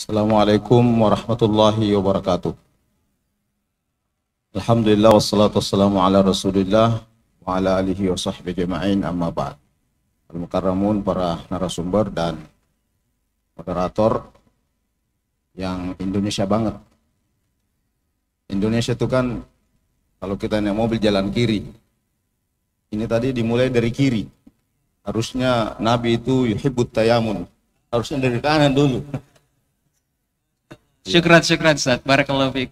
Assalamualaikum warahmatullahi wabarakatuh. Alhamdulillah wassalatu wassalamu ala Rasulillah wa ala alihi wa sahbihi jama'in amma ba'd. Al-Mukarramun para narasumber dan moderator yang Indonesia banget. Indonesia itu kan kalau kita naik mobil jalan kiri. Ini tadi dimulai dari kiri. Harusnya Nabi itu yuhibbut tayamun. Harusnya dari kanan dulu. Iya. Syukran, syukran Ustaz. Barakallahu fiik.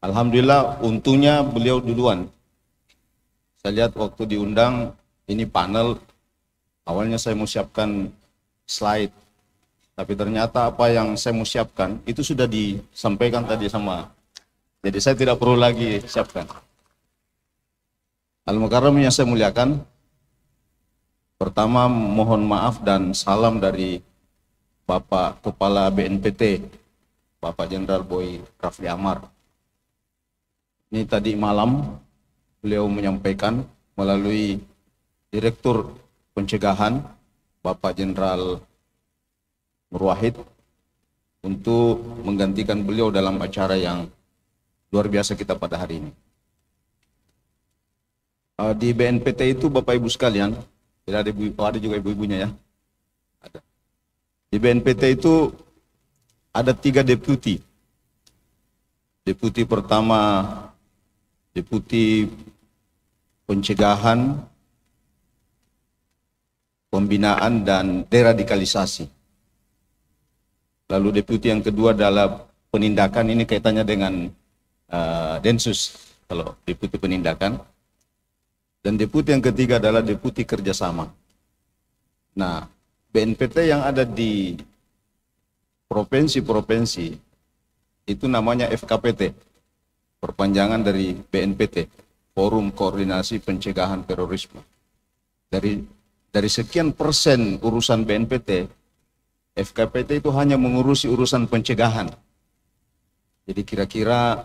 Alhamdulillah untungnya beliau duluan. Saya lihat waktu diundang ini panel awalnya saya mau siapkan slide tapi ternyata apa yang saya mau siapkan itu sudah disampaikan tadi sama jadi saya tidak perlu lagi siapkan Al-Mukarram yang saya muliakan pertama mohon maaf dan salam dari Bapak Kepala BNPT Bapak Jenderal Boy Rafli Amar. Ini tadi malam beliau menyampaikan melalui Direktur Pencegahan Bapak Jenderal Murwahid untuk menggantikan beliau dalam acara yang luar biasa kita pada hari ini. Eh, di BNPT itu Bapak Ibu sekalian, tidak ada, ada juga ibu-ibunya ya. Di BNPT itu ada tiga deputi. Deputi pertama, deputi pencegahan, pembinaan, dan deradikalisasi. Lalu deputi yang kedua adalah penindakan, ini kaitannya dengan uh, Densus, kalau deputi penindakan. Dan deputi yang ketiga adalah deputi kerjasama. Nah, BNPT yang ada di provinsi-provinsi itu namanya FKPT, perpanjangan dari BNPT, Forum Koordinasi Pencegahan Terorisme. Dari dari sekian persen urusan BNPT, FKPT itu hanya mengurusi urusan pencegahan. Jadi kira-kira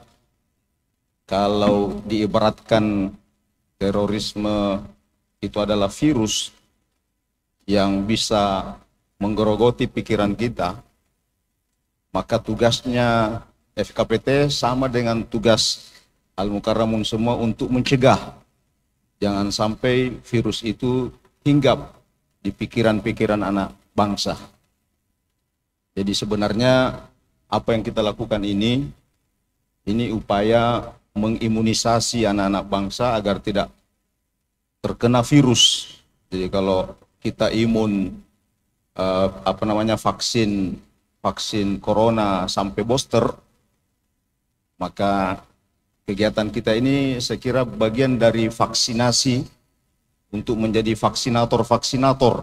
kalau diibaratkan terorisme itu adalah virus yang bisa menggerogoti pikiran kita, maka tugasnya FKPT sama dengan tugas Al-Mukarramun semua untuk mencegah jangan sampai virus itu hinggap di pikiran-pikiran anak bangsa. Jadi sebenarnya apa yang kita lakukan ini ini upaya mengimunisasi anak-anak bangsa agar tidak terkena virus. Jadi kalau kita imun eh, apa namanya vaksin vaksin corona sampai booster, maka kegiatan kita ini saya kira bagian dari vaksinasi untuk menjadi vaksinator-vaksinator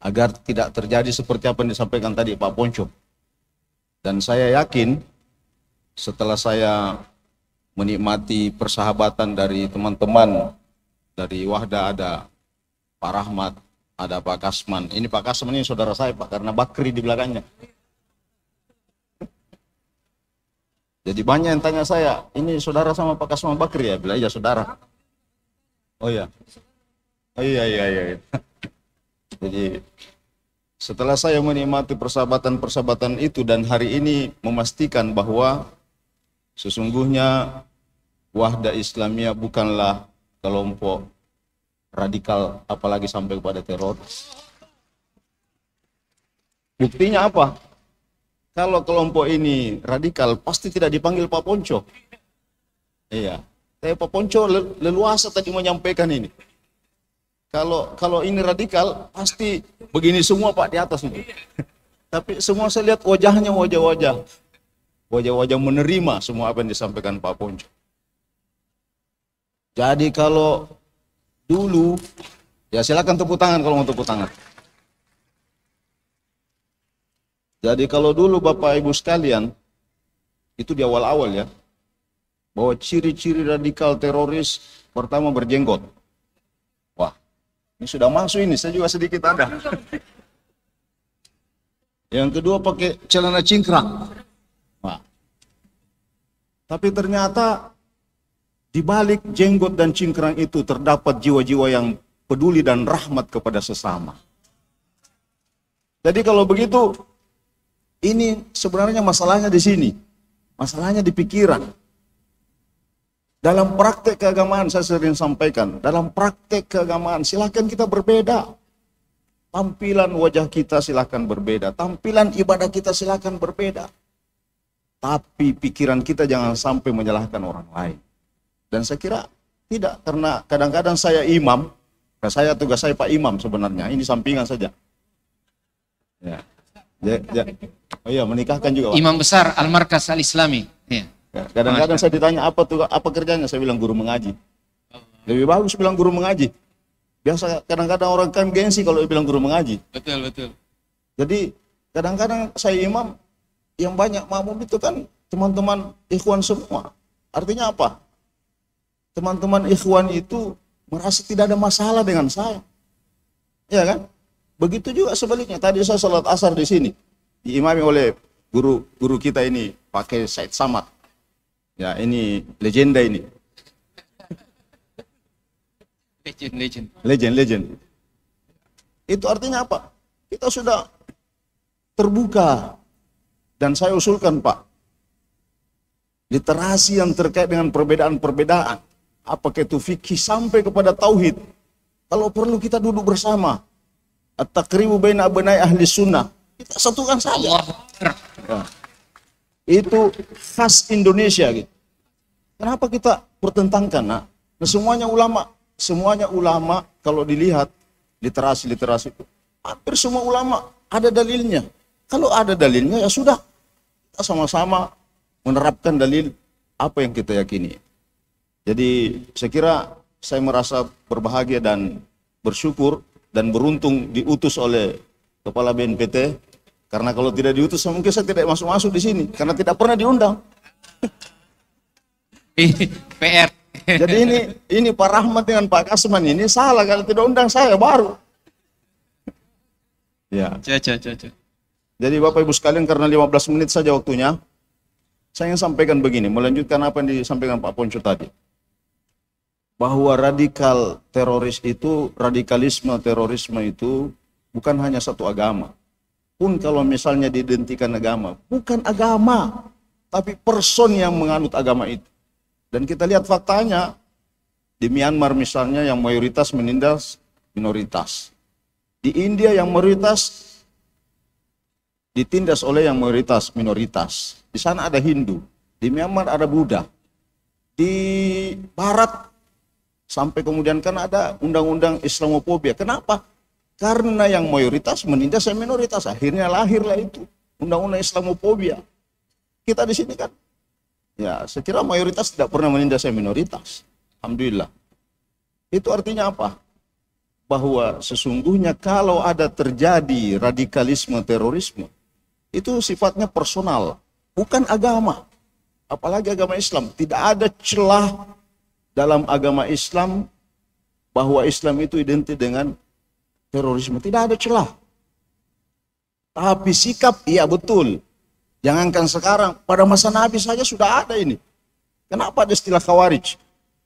agar tidak terjadi seperti apa yang disampaikan tadi Pak Ponco. Dan saya yakin setelah saya menikmati persahabatan dari teman-teman dari Wahda ada Pak Rahmat, ada Pak Kasman. Ini Pak Kasman ini saudara saya Pak karena Bakri di belakangnya. Jadi banyak yang tanya saya, ini saudara sama Pak Kasma Bakri ya? Bila iya saudara. Oh iya. Oh iya iya iya. iya. Jadi setelah saya menikmati persahabatan-persahabatan itu dan hari ini memastikan bahwa sesungguhnya Wahda Islamia bukanlah kelompok radikal apalagi sampai kepada teroris. Buktinya apa? kalau kelompok ini radikal pasti tidak dipanggil Pak Ponco. Iya. Tapi Pak Ponco leluasa tadi menyampaikan ini. Kalau kalau ini radikal pasti begini semua Pak di atas nih. Tapi semua saya lihat wajahnya wajah-wajah wajah-wajah menerima semua apa yang disampaikan Pak Ponco. Jadi kalau dulu ya silakan tepuk tangan kalau mau tepuk tangan. Jadi kalau dulu Bapak Ibu sekalian, itu di awal-awal ya, bahwa ciri-ciri radikal teroris pertama berjenggot. Wah, ini sudah masuk ini, saya juga sedikit ada. Yang kedua pakai celana cingkrang. Wah. Tapi ternyata di balik jenggot dan cingkrang itu terdapat jiwa-jiwa yang peduli dan rahmat kepada sesama. Jadi kalau begitu ini sebenarnya masalahnya di sini. Masalahnya di pikiran. Dalam praktek keagamaan saya sering sampaikan, dalam praktek keagamaan silahkan kita berbeda. Tampilan wajah kita silahkan berbeda, tampilan ibadah kita silahkan berbeda. Tapi pikiran kita jangan sampai menyalahkan orang lain. Dan saya kira tidak, karena kadang-kadang saya imam, saya tugas saya Pak Imam sebenarnya, ini sampingan saja. Ya. Ya, ya. Oh iya, menikahkan juga. Pak. Imam besar Al Markas Al Islami. kadang iya. ya, Kadang-kadang saya ditanya apa tuh apa kerjanya, saya bilang guru mengaji. Lebih bagus bilang guru mengaji. Biasa kadang-kadang orang kan gengsi kalau bilang guru mengaji. Betul, betul. Jadi kadang-kadang saya imam yang banyak makmum itu kan teman-teman ikhwan semua. Artinya apa? Teman-teman ikhwan itu merasa tidak ada masalah dengan saya. Iya kan? Begitu juga sebaliknya. Tadi saya salat asar di sini, diimami oleh guru guru kita ini pakai Said Samad. Ya, ini legenda ini. Legend, legend. Legend, legend. Itu artinya apa? Kita sudah terbuka. Dan saya usulkan, Pak, literasi yang terkait dengan perbedaan-perbedaan. Apakah itu fikih sampai kepada tauhid. Kalau perlu kita duduk bersama, At-taqribu baina abnai ahli sunnah. Kita satukan saja. Nah, itu khas Indonesia gitu. Kenapa kita pertentangkan? Nah, nah semuanya ulama, semuanya ulama kalau dilihat literasi-literasi itu hampir semua ulama ada dalilnya. Kalau ada dalilnya ya sudah kita sama-sama menerapkan dalil apa yang kita yakini. Jadi saya kira saya merasa berbahagia dan bersyukur dan beruntung diutus oleh kepala BNPT karena kalau tidak diutus mungkin saya tidak masuk-masuk di sini karena tidak pernah diundang. PR. Jadi ini ini Pak Rahmat dengan Pak Kasman ini salah kalau tidak undang saya baru. Ya. caca caca. Jadi Bapak Ibu sekalian karena 15 menit saja waktunya, saya ingin sampaikan begini, melanjutkan apa yang disampaikan Pak Ponco tadi bahwa radikal teroris itu, radikalisme terorisme itu bukan hanya satu agama. Pun kalau misalnya diidentikan agama, bukan agama, tapi person yang menganut agama itu. Dan kita lihat faktanya, di Myanmar misalnya yang mayoritas menindas minoritas. Di India yang mayoritas ditindas oleh yang mayoritas minoritas. Di sana ada Hindu, di Myanmar ada Buddha, di Barat Sampai kemudian kan ada undang-undang Islamophobia. Kenapa? Karena yang mayoritas menindas yang minoritas. Akhirnya lahirlah itu undang-undang Islamophobia. Kita di sini kan ya saya mayoritas tidak pernah menindas yang minoritas. Alhamdulillah. Itu artinya apa? bahwa sesungguhnya kalau ada terjadi radikalisme terorisme itu sifatnya personal bukan agama apalagi agama Islam tidak ada celah dalam agama Islam bahwa Islam itu identik dengan terorisme. Tidak ada celah. Tapi sikap, iya betul. Jangankan sekarang, pada masa Nabi saja sudah ada ini. Kenapa ada istilah khawarij?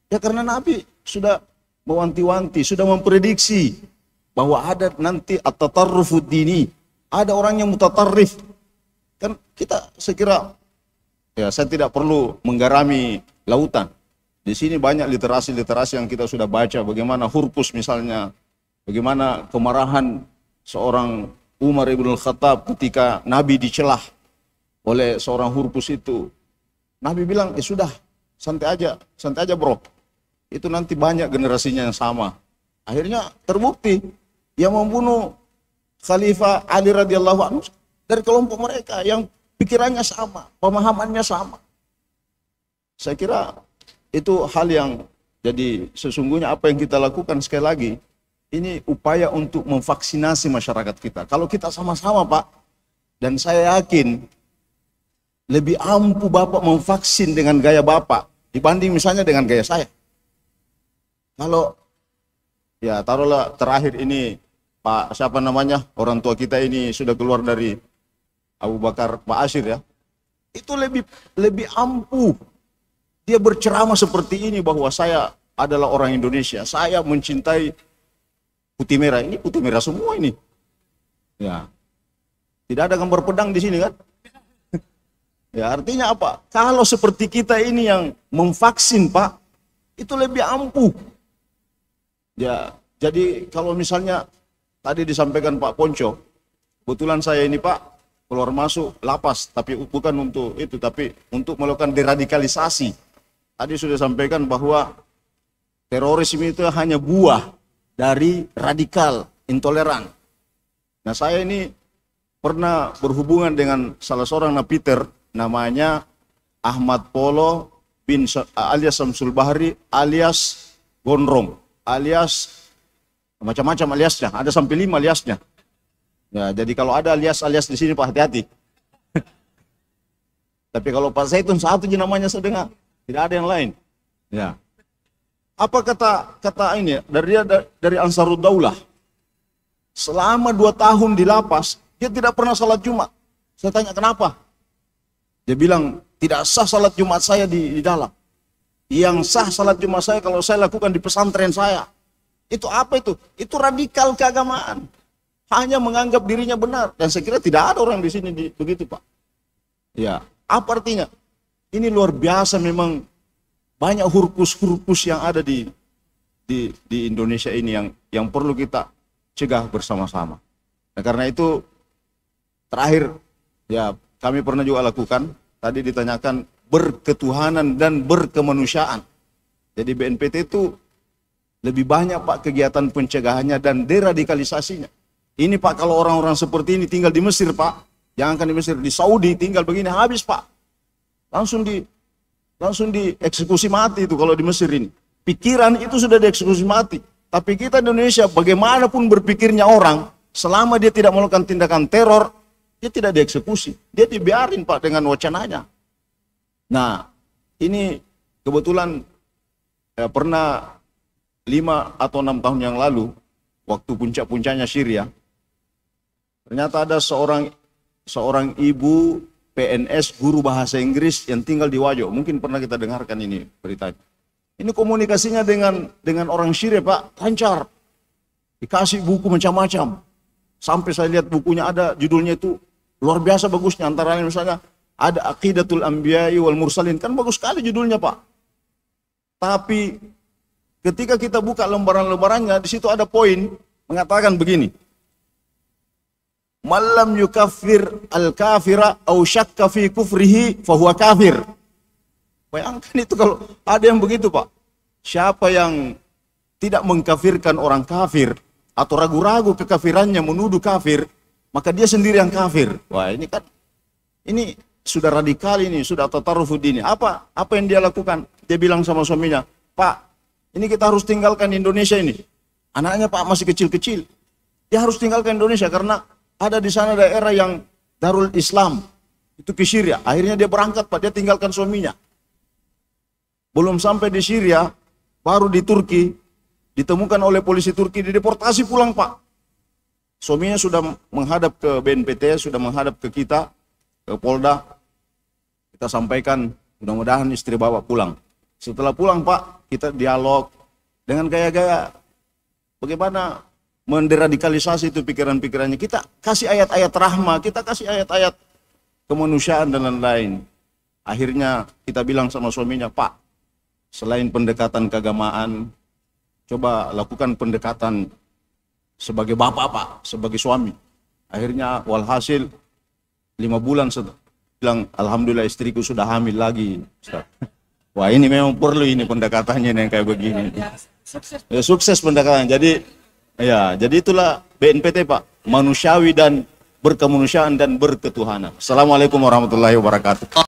Ya karena Nabi sudah mewanti-wanti, sudah memprediksi bahwa ada nanti at-tatarrufud dini. Ada orang yang mutatarrif. Kan kita sekira, ya saya tidak perlu menggarami lautan. Di sini banyak literasi-literasi yang kita sudah baca, bagaimana hurpus misalnya, bagaimana kemarahan seorang Umar ibn Khattab ketika Nabi dicelah oleh seorang hurpus itu. Nabi bilang, ya sudah, santai aja, santai aja bro. Itu nanti banyak generasinya yang sama. Akhirnya terbukti yang membunuh Khalifah Ali radhiyallahu anhu dari kelompok mereka yang pikirannya sama, pemahamannya sama. Saya kira itu hal yang jadi sesungguhnya apa yang kita lakukan sekali lagi ini upaya untuk memvaksinasi masyarakat kita. Kalau kita sama-sama, Pak, dan saya yakin lebih ampuh Bapak memvaksin dengan gaya Bapak dibanding misalnya dengan gaya saya. Kalau ya taruhlah terakhir ini Pak siapa namanya orang tua kita ini sudah keluar dari Abu Bakar Pak Asyir ya. Itu lebih lebih ampuh dia berceramah seperti ini bahwa saya adalah orang Indonesia. Saya mencintai putih merah. Ini putih merah semua ini. Ya. Tidak ada gambar pedang di sini kan? Ya, artinya apa? Kalau seperti kita ini yang memvaksin, Pak, itu lebih ampuh. Ya, jadi kalau misalnya tadi disampaikan Pak Ponco, kebetulan saya ini Pak keluar masuk lapas, tapi bukan untuk itu, tapi untuk melakukan deradikalisasi. Tadi sudah sampaikan bahwa terorisme itu hanya buah dari radikal, intoleran. Nah saya ini pernah berhubungan dengan salah seorang napiter namanya Ahmad Polo bin alias Samsul Bahri alias Gonrong, alias macam-macam aliasnya ada sampai lima aliasnya ya jadi kalau ada alias-alias di sini pak hati-hati tapi kalau Pak Zaitun satu aja namanya saya dengar tidak ada yang lain. Ya. Apa kata kata ini dari dia dari Ansarud Daulah? Selama dua tahun di lapas, dia tidak pernah salat Jumat. Saya tanya kenapa? Dia bilang tidak sah salat Jumat saya di, di dalam. Yang sah salat Jumat saya kalau saya lakukan di pesantren saya. Itu apa itu? Itu radikal keagamaan. Hanya menganggap dirinya benar. Dan saya kira tidak ada orang di sini di, begitu Pak. Ya, apa artinya? Ini luar biasa memang banyak hurkus-hurkus yang ada di di di Indonesia ini yang yang perlu kita cegah bersama-sama. Nah, karena itu terakhir ya kami pernah juga lakukan tadi ditanyakan berketuhanan dan berkemanusiaan. Jadi BNPT itu lebih banyak Pak kegiatan pencegahannya dan deradikalisasinya. Ini Pak kalau orang-orang seperti ini tinggal di Mesir Pak, jangan kan di Mesir, di Saudi tinggal begini habis Pak. Langsung di langsung dieksekusi mati itu kalau di Mesir ini. Pikiran itu sudah dieksekusi mati. Tapi kita di Indonesia bagaimanapun berpikirnya orang, selama dia tidak melakukan tindakan teror, dia tidak dieksekusi. Dia dibiarin Pak dengan wacananya. Nah, ini kebetulan ya, pernah lima atau enam tahun yang lalu, waktu puncak-puncaknya Syria, ternyata ada seorang seorang ibu PNS guru bahasa Inggris yang tinggal di Wajo. Mungkin pernah kita dengarkan ini beritanya. Ini komunikasinya dengan dengan orang Syria, Pak, lancar. Dikasih buku macam-macam. Sampai saya lihat bukunya ada judulnya itu luar biasa bagusnya. Antara lain misalnya ada Aqidatul Anbiya'i wal Mursalin. Kan bagus sekali judulnya, Pak. Tapi ketika kita buka lembaran-lembarannya, di situ ada poin mengatakan begini malam yukafir al kafira au syakka fi kufrihi fahuwa kafir. Bayangkan itu kalau ada yang begitu Pak. Siapa yang tidak mengkafirkan orang kafir atau ragu-ragu kekafirannya menuduh kafir, maka dia sendiri yang kafir. Wah, ini kan ini sudah radikal ini, sudah tataruf ini Apa apa yang dia lakukan? Dia bilang sama suaminya, "Pak, ini kita harus tinggalkan Indonesia ini." Anaknya Pak masih kecil-kecil. Dia harus tinggalkan Indonesia karena ada di sana daerah yang Darul Islam. Itu ke Syria. Akhirnya dia berangkat Pak. Dia tinggalkan suaminya. Belum sampai di Syria. Baru di Turki. Ditemukan oleh polisi Turki. di deportasi pulang Pak. Suaminya sudah menghadap ke BNPT. Sudah menghadap ke kita. Ke Polda. Kita sampaikan. Mudah-mudahan istri bawa pulang. Setelah pulang Pak. Kita dialog. Dengan gaya-gaya. Bagaimana menderadikalisasi itu pikiran-pikirannya. Kita kasih ayat-ayat rahma, kita kasih ayat-ayat kemanusiaan dan lain-lain. Akhirnya kita bilang sama suaminya, Pak, selain pendekatan keagamaan, coba lakukan pendekatan sebagai bapak, Pak, sebagai suami. Akhirnya walhasil lima bulan setelah bilang alhamdulillah istriku sudah hamil lagi wah ini memang perlu ini pendekatannya yang kayak begini ya sukses pendekatan jadi Ya, jadi itulah BNPT Pak, manusiawi dan berkemanusiaan dan berketuhanan. Assalamualaikum warahmatullahi wabarakatuh.